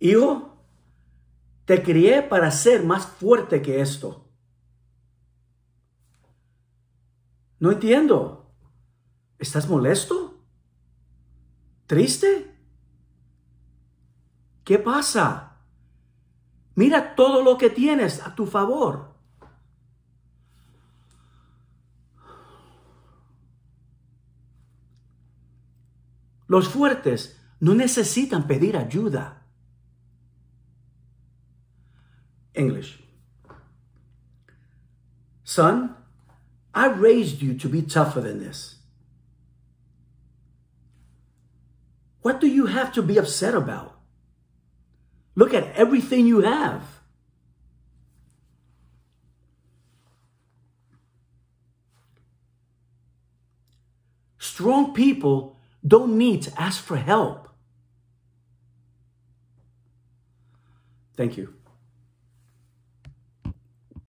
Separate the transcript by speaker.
Speaker 1: hijo, te crié para ser más fuerte que esto. No entiendo. ¿Estás molesto? ¿Triste? ¿Qué pasa? Mira todo lo que tienes a tu favor. Los fuertes no necesitan pedir ayuda. English.
Speaker 2: Son, I raised you to be tougher
Speaker 3: than this. What do you have to be upset about? Look at everything you have.
Speaker 4: Strong people don't need to ask for help. Thank you.